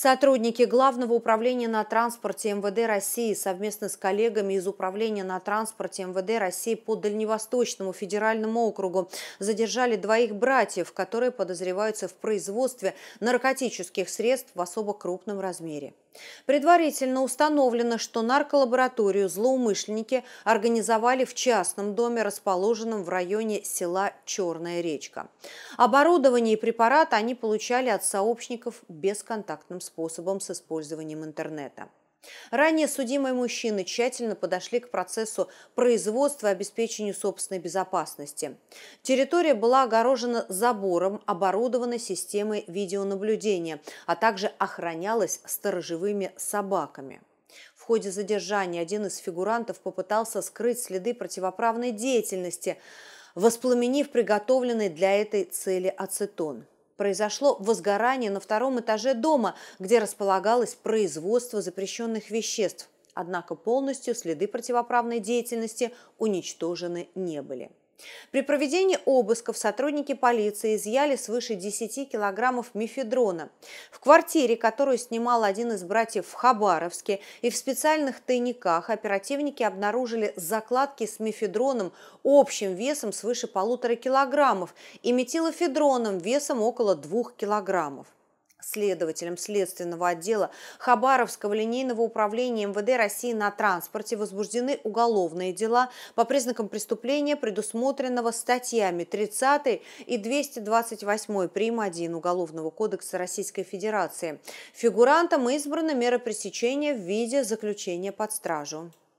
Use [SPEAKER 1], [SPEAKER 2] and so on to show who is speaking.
[SPEAKER 1] Сотрудники Главного управления на транспорте МВД России совместно с коллегами из Управления на транспорте МВД России по Дальневосточному федеральному округу задержали двоих братьев, которые подозреваются в производстве наркотических средств в особо крупном размере. Предварительно установлено, что нарколабораторию злоумышленники организовали в частном доме, расположенном в районе села Черная речка. Оборудование и препараты они получали от сообщников бесконтактным способом с использованием интернета. Ранее судимые мужчины тщательно подошли к процессу производства и обеспечению собственной безопасности. Территория была огорожена забором, оборудована системой видеонаблюдения, а также охранялась сторожевыми собаками. В ходе задержания один из фигурантов попытался скрыть следы противоправной деятельности, воспламенив приготовленный для этой цели ацетон произошло возгорание на втором этаже дома, где располагалось производство запрещенных веществ. Однако полностью следы противоправной деятельности уничтожены не были. При проведении обысков сотрудники полиции изъяли свыше 10 килограммов мифедрона. В квартире, которую снимал один из братьев в Хабаровске, и в специальных тайниках оперативники обнаружили закладки с мифедроном общим весом свыше полутора килограммов и метилофедроном весом около двух килограммов следователем Следственного отдела Хабаровского линейного управления МВД России на транспорте возбуждены уголовные дела по признакам преступления, предусмотренного статьями 30 и 228 прим. 1 Уголовного кодекса Российской Федерации. Фигурантам избрана мера пресечения в виде заключения под стражу.